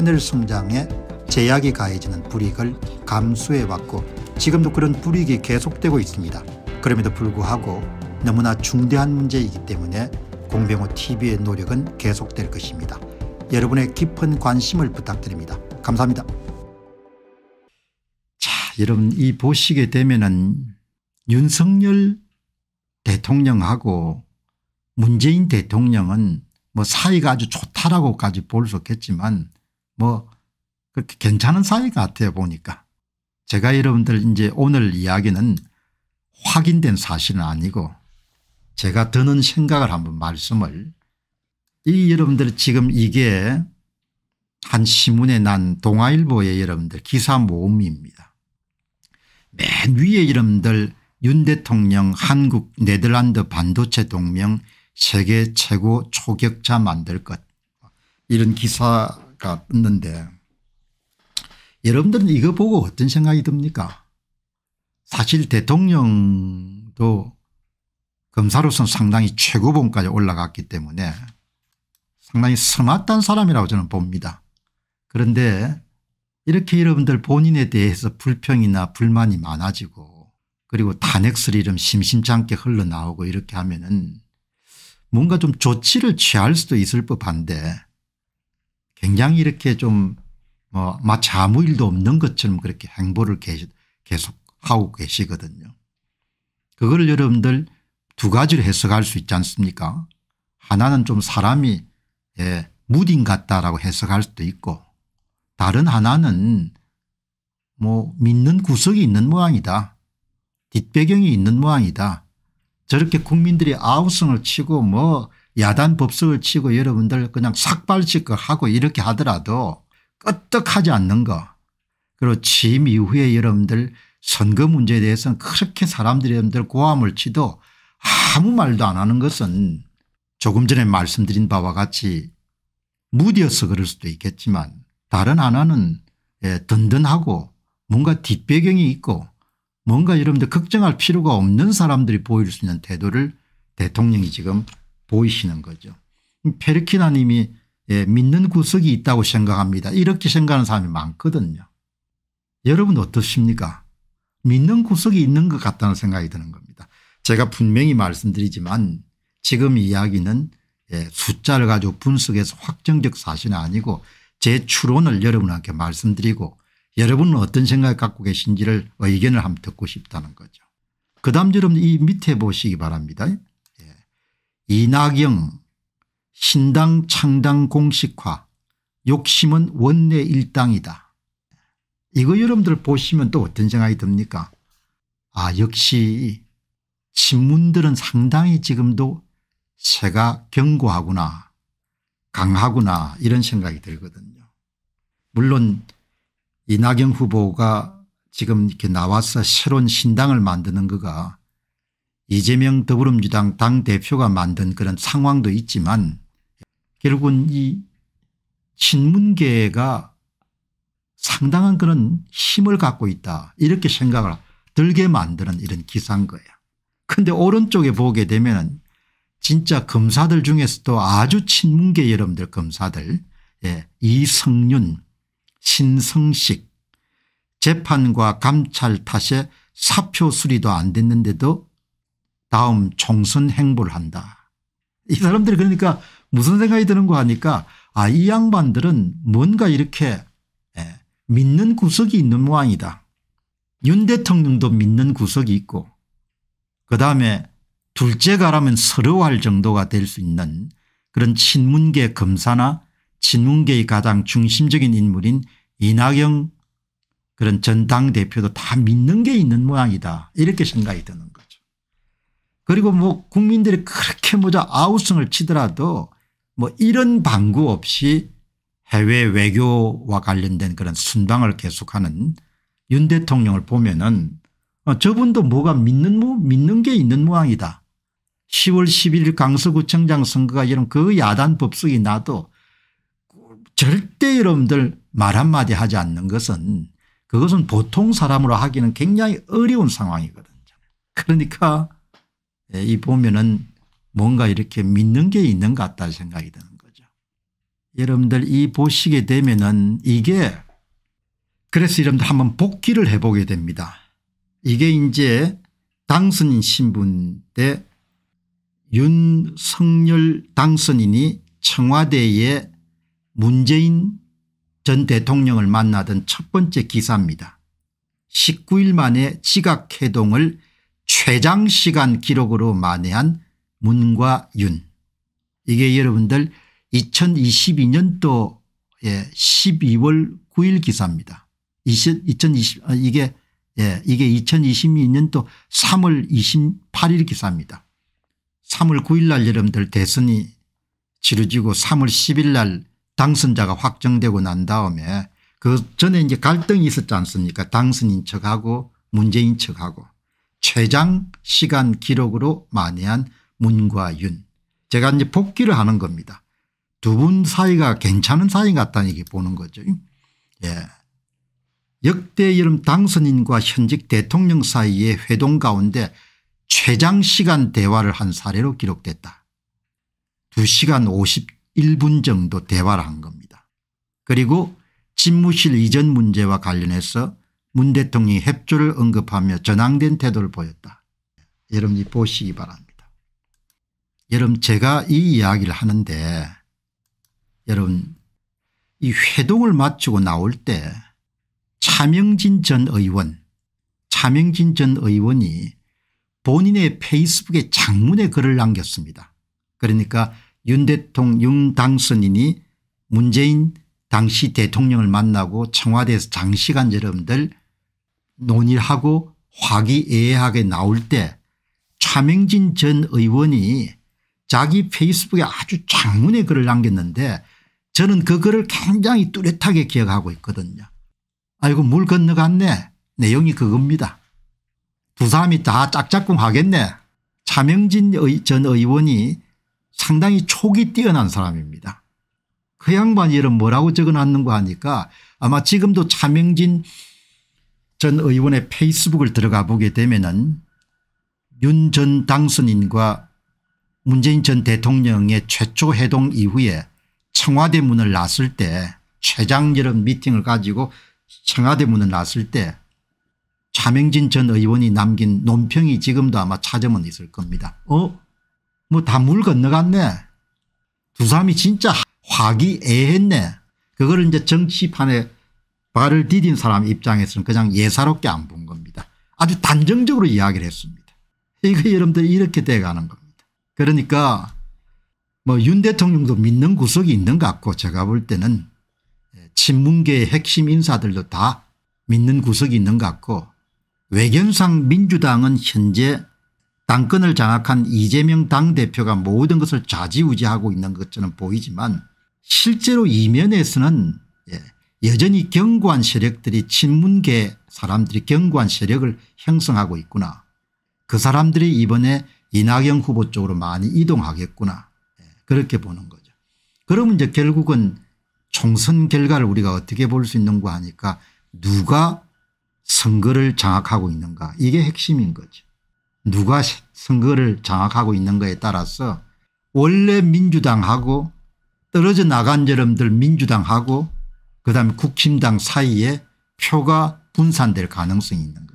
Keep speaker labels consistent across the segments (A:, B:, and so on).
A: 하늘 성장에 제약이 가해지는 불이익을 감수해왔고 지금도 그런 불이익이 계속되고 있습니다. 그럼에도 불구하고 너무나 중대한 문제이기 때문에 공병호 TV의 노력은 계속될 것입니다. 여러분의 깊은 관심을 부탁드립니다. 감사합니다. 자, 여러분 이 보시게 되면은 윤석열 대통령하고 문재인 대통령은 뭐 사이가 아주 좋다라고까지 볼 수 없겠지만 뭐 그렇게 괜찮은 사이 같아요 보니까. 제가 여러분들 이제 오늘 이야기는 확인된 사실은 아니고 제가 드는 생각을 한번 말씀을 이 여러분들 지금 이게 한 신문에 난 동아일보의 여러분들 기사 모음입니다. 맨 위에 여러분들 윤 대통령 한국 네덜란드 반도체 동맹 세계 최고 초격자 만들 것 이런 기사 가는데 여러분들은 이거 보고 어떤 생각이 듭니까 사실 대통령도 검사로서는 상당히 최고봉까지 올라갔기 때문에 상당히 스마트한 사람이라고 저는 봅니다. 그런데 이렇게 여러분들 본인에 대해서 불평이나 불만이 많아지고 그리고 탄핵스리름 심심찮게 흘러나오고 이렇게 하면은 뭔가 좀 조치를 취할 수도 있을 법한데 굉장히 이렇게 좀 뭐 마치 아무 일도 없는 것처럼 그렇게 행보를 계속 하고 계시거든요. 그걸 여러분들 두 가지로 해석할 수 있지 않습니까 하나는 좀 사람이 예, 무딘 같다라고 해석할 수도 있고 다른 하나는 뭐 믿는 구석이 있는 모양이다. 뒷배경이 있는 모양이다. 저렇게 국민들이 아우성을 치고 뭐 야단 법석을 치고 여러분들 그냥 삭발짓거 하고 이렇게 하더라도 끄떡하지 않는 거 그리고 취임 이후에 여러분들 선거 문제에 대해서는 그렇게 사람들이 여러분들 고함을 치도 아무 말도 안 하는 것은 조금 전에 말씀드린 바와 같이 무디어서 그럴 수도 있겠지만 다른 하나는 예, 든든하고 뭔가 뒷배경이 있고 뭔가 여러분들 걱정할 필요가 없는 사람들이 보일 수 있는 태도를 대통령이 지금 보이시는 거죠. 페르키나님이 예, 믿는 구석이 있다고 생각합니다. 이렇게 생각하는 사람이 많거든요. 여러분 어떻습니까? 믿는 구석이 있는 것 같다는 생각이 드는 겁니다. 제가 분명히 말씀드리지만 지금 이야기는 예, 숫자를 가지고 분석해서 확정적 사실은 아니고 제 추론을 여러분한테 말씀드리고 여러분은 어떤 생각을 갖고 계신지를 의견을 한번 듣고 싶다는 거죠. 그 다음 여러분 이 밑에 보시기 바랍니다. 이낙영 신당 창당 공식화 욕심은 원내 일당이다. 이거 여러분들 보시면 또 어떤 생각이 듭니까 아 역시 친문들은 상당히 지금도 새가 견고하구나 강하구나 이런 생각이 들거든요. 물론 이낙연 후보가 지금 이렇게 나와서 새로운 신당을 만드는 거가 이재명 더불어민주당 당대표가 만든 그런 상황도 있지만 결국은 이 신문계가 상당한 그런 힘을 갖고 있다 이렇게 생각을 들게 만드는 이런 기사인 거예요. 근데 오른쪽에 보게 되면 진짜 검사들 중에서도 아주 친문계 여러분들 검사들 예, 이성윤 신성식 재판과 감찰 탓에 사표 수리도 안 됐는데도 다음 총선 행보를 한다. 이 사람들이 그러니까 무슨 생각이 드는 거 하니까 아 이 양반들은 뭔가 이렇게 예, 믿는 구석이 있는 모양이다. 윤 대통령도 믿는 구석이 있고 그다음에 둘째가라면 서러워할 정도가 될 수 있는 그런 친문계 검사나 친문계의 가장 중심적인 인물인 이낙영 그런 전 당대표도 다 믿는 게 있는 모양이다 이렇게 생각이 드는 것. 그리고 뭐 국민들이 그렇게 모자 아우성을 치더라도 뭐 이런 방구 없이 해외 외교와 관련된 그런 순방을 계속하는 윤 대통령을 보면은 어, 저분도 뭐가 믿는 뭐 믿는 게 있는 모양이다. 10월 11일 강서구청장 선거가 이런 그 야단 법석이 나도 절대 여러분들 말 한마디 하지 않는 것은 그것은 보통 사람으로 하기는 굉장히 어려운 상황이거든요. 그러니까 예, 이 보면은 뭔가 이렇게 믿는 게 있는 것 같다 생각이 드는 거죠. 여러분들 이 보시게 되면은 이게 그래서 여러분들 한번 복귀를 해보게 됩니다. 이게 이제 당선인 신분 때 윤석열 당선인이 청와대에 문재인 전 대통령을 만나던 첫 번째 기사입니다. 19일 만에 지각해동을 최장시간 기록으로 만회한 문과윤 이게 여러분들 2022년도에 12월 9일 기사입니다. 20, 2 0 아, 이게 예, 이게 2022년도 3월 28일 기사입니다. 3월 9일 날 여러분들 대선이 치러지고 3월 10일 날 당선자가 확정되고 난 다음에 그 전에 이제 갈등이 있었지 않습니까 당선인 척하고 문재인 척하고 최장 시간 기록으로 만회한 문과윤. 제가 이제 복귀를 하는 겁니다. 두 분 사이가 괜찮은 사이 같다는 얘기 보는 거죠. 예. 역대 여름 당선인과 현직 대통령 사이의 회동 가운데 최장 시간 대화를 한 사례로 기록됐다. 2시간 51분 정도 대화를 한 겁니다. 그리고 집무실 이전 문제와 관련해서 문 대통령이 협조를 언급하며 전향된 태도를 보였다. 여러분이 보시기 바랍니다. 여러분 제가 이 이야기를 하는데 여러분 이 회동을 마치고 나올 때 차명진 전 의원 차명진 전 의원이 본인의 페이스북에 장문의 글을 남겼습니다. 그러니까 윤 대통령 당선인이 문재인 당시 대통령을 만나고 청와대에서 장시간 여러분들 논의하고 화기애애하게 나올 때 차명진 전 의원이 자기 페이스북에 아주 장문의 글을 남겼는데 저는 그 글을 굉장히 뚜렷하게 기억하고 있거든요. 아이고 물 건너갔네. 내용이 그겁니다. 두 사람이 다 짝짝꿍 하겠네. 차명진 전 의원이 상당히 촉이 뛰어난 사람입니다. 그 양반이 이 뭐라고 적어놨는가 하니까 아마 지금도 차명진 전 의원의 페이스북을 들어가 보게 되면 은윤 전 당선인과 문재인 전 대통령의 최초 해동 이후에 청와대 문을 났을 때 최장여름 미팅을 가지고 청와대 문을 났을 때 차명진 전 의원이 남긴 논평이 지금도 아마 찾으면 있을 겁니다. 어? 뭐 다 물 건너갔네. 두 사람이 진짜 화기애했네 그거를 이제 정치판에 발을 디딘 사람 입장에서는 그냥 예사롭게 안 본 겁니다. 아주 단정적으로 이야기를 했습니다. 이거 여러분들이 렇게 돼가는 겁니다. 그러니까 뭐 윤 대통령도 믿는 구석이 있는 것 같고 제가 볼 때는 친문계의 핵심 인사들도 다 믿는 구석이 있는 것 같고 외견상 민주당은 현재 당권을 장악한 이재명 당대표가 모든 것을 좌지우지하고 있는 것처럼 보이지만 실제로 이면에서는 예 여전히 경고한 세력들이 친문계 사람들이 경고한 세력을 형성하고 있구나. 그 사람들이 이번에 이낙연 후보 쪽으로 많이 이동하겠구나. 예, 그렇게 보는 거죠. 그러면 이제 결국은 총선 결과를 우리가 어떻게 볼 수 있는가 하니까 누가 선거를 장악하고 있는가 이게 핵심인 거죠. 누가 선거를 장악하고 있는가에 따라서 원래 민주당하고 떨어져 나간 사람들 민주당하고 그다음에 국힘당 사이에 표가 분산될 가능성이 있는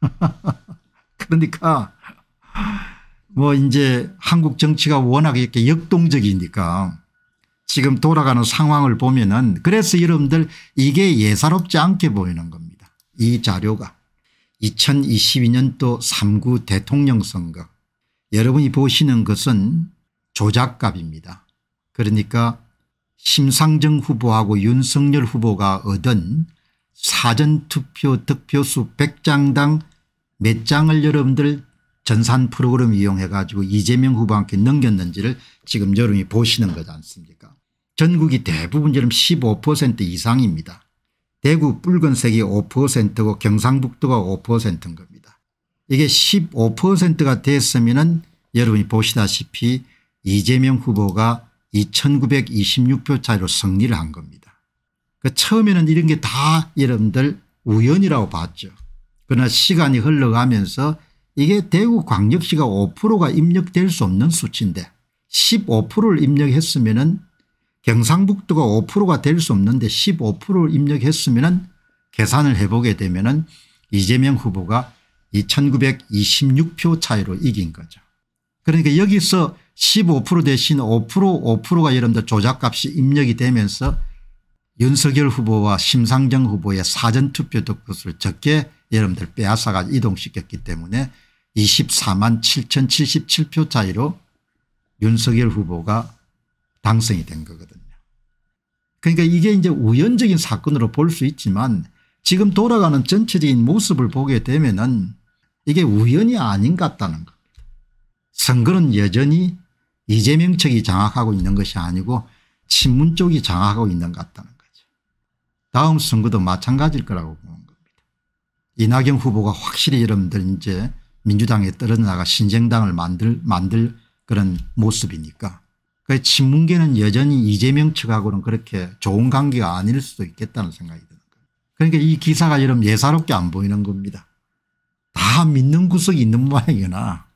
A: 거겠죠. 그러니까 뭐 이제 한국 정치가 워낙 이렇게 역동적이니까 지금 돌아가는 상황을 보면은 그래서 여러분들 이게 예사롭지 않게 보이는 겁니다. 이 자료가 2022년도 3구 대통령 선거 여러분이 보시는 것은 조작값입니다. 그러니까 심상정 후보하고 윤석열 후보가 얻은 사전투표 득표수 100장당 몇 장을 여러분들 전산 프로그램 이용해 가지고 이재명 후보한테 넘겼는지를 지금 여러분이 보시는 거지 않습니까 전국이 대부분 지금 15% 이상입니다. 대구 붉은색이 5%고 경상북도가 5%인 겁니다. 이게 15%가 됐으면 여러분이 보시다시피 이재명 후보가 2926표 차이로 승리를 한 겁니다. 그 처음에는 이런 게 다 여러분들 우연이라고 봤죠. 그러나 시간이 흘러가면서 이게 대구 광역시가 5%가 입력될 수 없는 수치인데 15%를 입력했으면 은 경상북도가 5%가 될 수 없는데 15%를 입력했으면 은 계산을 해보게 되면 은 이재명 후보가 2926표 차이로 이긴 거죠. 그러니까 여기서 15% 대신 5% 5%가 여러분들 조작값이 입력이 되면서 윤석열 후보와 심상정 후보의 사전투표 득표수를 적게 여러분들 빼앗아가 이동시켰기 때문에 24만 7077표 차이로 윤석열 후보가 당선이 된 거거든요. 그러니까 이게 이제 우연적인 사건으로 볼 수 있지만 지금 돌아가는 전체적인 모습을 보게 되면 은 이게 우연이 아닌 것 같다는 겁니다. 선거는 여전히 이재명 측이 장악하고 있는 것이 아니고 친문 쪽이 장악하고 있는 것 같다는 거죠. 다음 선거도 마찬가지일 거라고 보는 겁니다. 이낙연 후보가 확실히 여러분들 이제 민주당에 떨어나가 신정당을 만들 만들 그런 모습이니까 그 친문계는 여전히 이재명 측하고는 그렇게 좋은 관계가 아닐 수도 있겠다는 생각이 드는 거예요. 그러니까 이 기사가 여러분 예사롭게 안 보이는 겁니다. 다 믿는 구석이 있는 모양이나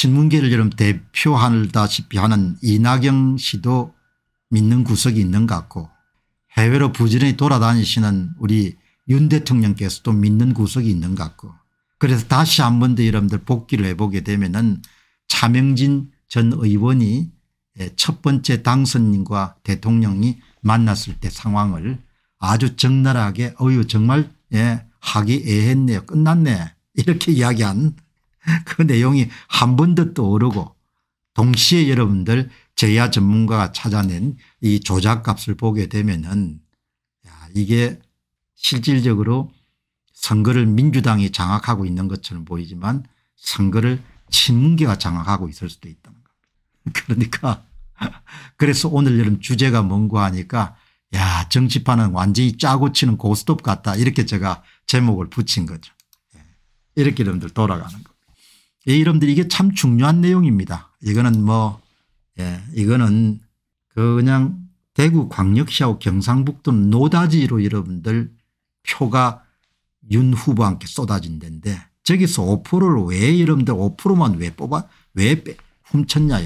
A: 신문계를 여러분 대표한다시피 하는 이낙영 씨도 믿는 구석이 있는 것 같고 해외로 부지런히 돌아다니시는 우리 윤 대통령께서도 믿는 구석이 있는 것 같고 그래서 다시 한번더 여러분들 복귀를 해보게 되면 은 차명진 전 의원이 예, 첫 번째 당선인과 대통령이 만났을 때 상황을 아주 적나라하게 어유 정말 예, 하기 애했네요 끝났네 이렇게 이야기한 그 내용이 한 번더 떠오르고 동시에 여러분들 제야 전문가가 찾아낸 이 조작값을 보게 되면은 야 이게 실질적으로 선거를 민주당이 장악하고 있는 것처럼 보이지만 선거를 친문계가 장악하고 있을 수도 있다는 겁니다. 그러니까 그래서 오늘 여름 주제가 뭔고 하니까 야 정치판은 완전히 짜고 치는 고스톱 같다 이렇게 제가 제목을 붙인 거죠. 예. 이렇게 여러분들 돌아가는 거이 이름들이 게참 중요한 내용입니다. 이거는 뭐 예, 이거는 그 그냥 대구 광역시하고 경상북도 노다지로 여러분들 표가 윤 후보한테 쏟아진 데인데 저기서 5%를 왜 여러분들 5%만 왜 뽑아 왜 훔쳤냐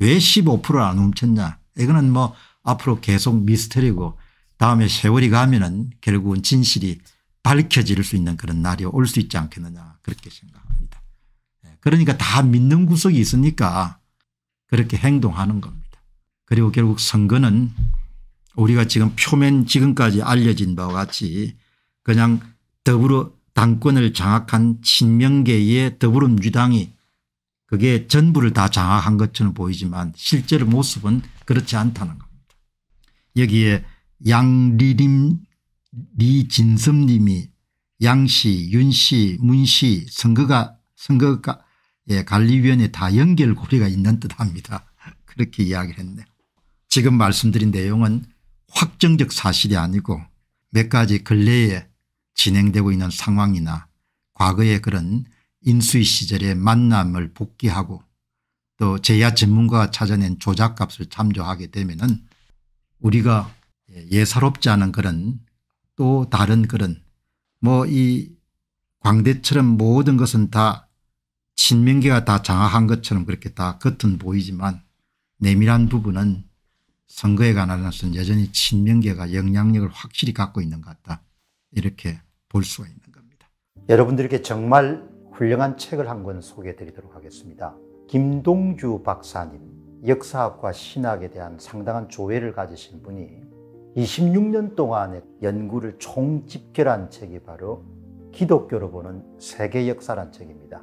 A: 왜 15%를 안 훔쳤냐 이거는 뭐 앞으로 계속 미스터리고 다음에 세월이 가면은 결국은 진실이 밝혀질 수 있는 그런 날이 올 수 있지 않겠느냐 그렇게 생각합니다. 그러니까 다 믿는 구석이 있으니까 그렇게 행동하는 겁니다. 그리고 결국 선거는 우리가 지금 표면 지금까지 알려진 바와 같이 그냥 더불어 당권을 장악한 친명계의 더불어민주당이 그게 전부를 다 장악한 것처럼 보이지만 실제로 모습은 그렇지 않다는 겁니다. 여기에 양리림 리진섭님이 양씨 윤씨 문씨 선거가 선거가 예, 관리위원회 다 연결고리가 있는 듯합니다. 그렇게 이야기를 했네요. 지금 말씀드린 내용은 확정적 사실이 아니고 몇 가지 근래에 진행되고 있는 상황이나 과거의 그런 인수위 시절의 만남을 복귀하고 또 제야 전문가가 찾아낸 조작값을 참조하게 되면 은 우리가 예사롭지 않은 그런 또 다른 그런 뭐 이 광대처럼 모든 것은 다 친명계가 다 장악한 것처럼 그렇게 다 겉은 보이지만 내밀한 부분은 선거에 관한해서는 여전히 친명계가 영향력을 확실히 갖고 있는 것 같다 이렇게 볼 수가 있는 겁니다. 여러분들께 정말 훌륭한 책을 한 권 소개해 드리도록 하겠습니다. 김동주 박사님 역사학과 신학에 대한 상당한 조회를 가지신 분이 26년 동안의 연구를 총집결한 책이 바로 기독교로 보는 세계 역사란 책입니다.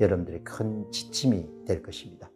A: 여러분들의 큰 지침이 될 것입니다.